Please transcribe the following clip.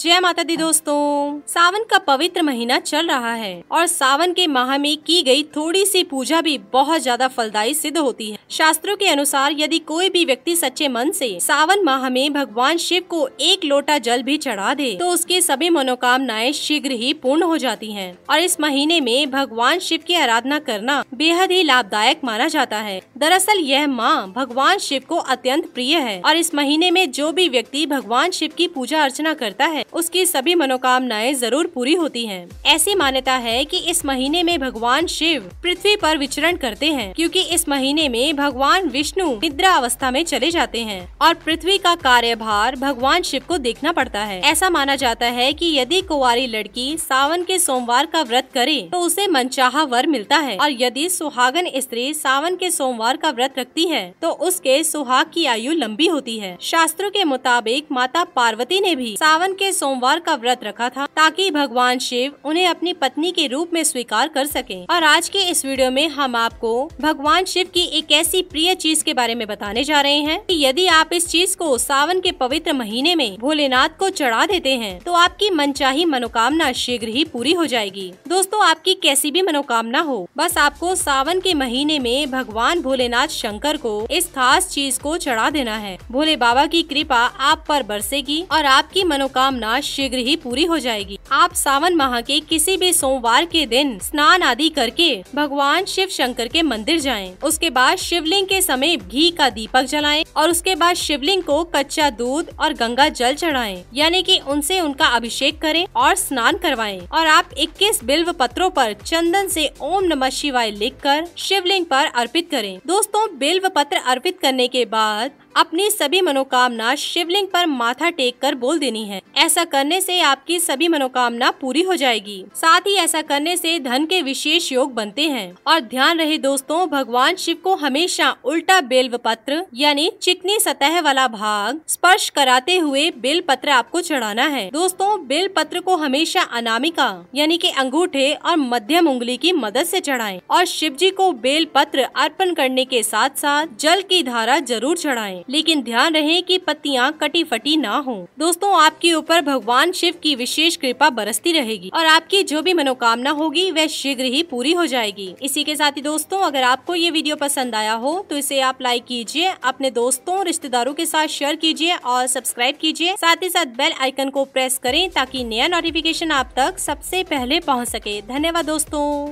जय माता दी दोस्तों सावन का पवित्र महीना चल रहा है और सावन के माह में की गई थोड़ी सी पूजा भी बहुत ज्यादा फलदायी सिद्ध होती है शास्त्रों के अनुसार यदि कोई भी व्यक्ति सच्चे मन से सावन माह में भगवान शिव को एक लोटा जल भी चढ़ा दे तो उसके सभी मनोकामनाएं शीघ्र ही पूर्ण हो जाती है और इस महीने में भगवान शिव की आराधना करना बेहद ही लाभदायक माना जाता है दरअसल यह माह भगवान शिव को अत्यंत प्रिय है और इस महीने में जो भी व्यक्ति भगवान शिव की पूजा अर्चना करता है है उसकी सभी मनोकामनाएं जरूर पूरी होती हैं। ऐसी मान्यता है कि इस महीने में भगवान शिव पृथ्वी पर विचरण करते हैं क्योंकि इस महीने में भगवान विष्णु निद्रा अवस्था में चले जाते हैं और पृथ्वी का कार्यभार भगवान शिव को देखना पड़ता है ऐसा माना जाता है की यदि कुंवारी लड़की सावन के सोमवार का व्रत करे तो उसे मनचाह वर मिलता है और यदि सुहागन स्त्री सावन के सोमवार का व्रत रखती है तो उसके सुहाग की आयु लंबी होती है शास्त्रों के मुताबिक माता पार्वती ने भी सावन के सोमवार का व्रत रखा था ताकि भगवान शिव उन्हें अपनी पत्नी के रूप में स्वीकार कर सके और आज के इस वीडियो में हम आपको भगवान शिव की एक ऐसी प्रिय चीज के बारे में बताने जा रहे हैं कि यदि आप इस चीज को सावन के पवित्र महीने में भोलेनाथ को चढ़ा देते हैं तो आपकी मनचाही मनोकामना शीघ्र ही पूरी हो जाएगी दोस्तों आपकी कैसी भी मनोकामना हो बस आपको सावन के महीने में भगवान भोलेनाथ शंकर को इस खास चीज को चढ़ा देना है भोले बाबा की कृपा आप पर बरसेगी और आपकी मनोकामना नाश शीघ्र ही पूरी हो जाएगी आप सावन माह के किसी भी सोमवार के दिन स्नान आदि करके भगवान शिव शंकर के मंदिर जाएं। उसके बाद शिवलिंग के समय घी का दीपक जलाएं और उसके बाद शिवलिंग को कच्चा दूध और गंगा जल चढ़ाएं, यानी कि उनसे उनका अभिषेक करें और स्नान करवाएं। और आप 21 बिल्व पत्रों पर चंदन से ओम नमः शिवाय लिखकर शिवलिंग पर अर्पित करें दोस्तों बिल्व पत्र अर्पित करने के बाद अपनी सभी मनोकामना शिवलिंग पर माथा टेक कर बोल देनी है ऐसा करने से आपकी सभी मनोकामना मनोकामना पूरी हो जाएगी साथ ही ऐसा करने से धन के विशेष योग बनते हैं और ध्यान रहे दोस्तों भगवान शिव को हमेशा उल्टा बेल पत्र यानी चिकनी सतह वाला भाग स्पर्श कराते हुए बेल पत्र आपको चढ़ाना है दोस्तों बेल पत्र को हमेशा अनामिका यानी की अंगूठे और मध्यम उंगली की मदद ऐसी चढ़ाए और शिव जी को बेल पत्र अर्पण करने के साथ साथ जल की धारा जरूर चढ़ाए लेकिन ध्यान रहे की पत्तियाँ कटी फटी ना हो दोस्तों आपके ऊपर भगवान शिव की विशेष कृपा कृपा बरसती रहेगी और आपकी जो भी मनोकामना होगी वह शीघ्र ही पूरी हो जाएगी इसी के साथ ही दोस्तों अगर आपको ये वीडियो पसंद आया हो तो इसे आप लाइक कीजिए अपने दोस्तों रिश्तेदारों के साथ शेयर कीजिए और सब्सक्राइब कीजिए साथ ही साथ बेल आइकन को प्रेस करें ताकि नया नोटिफिकेशन आप तक सबसे पहले पहुँच सके धन्यवाद दोस्तों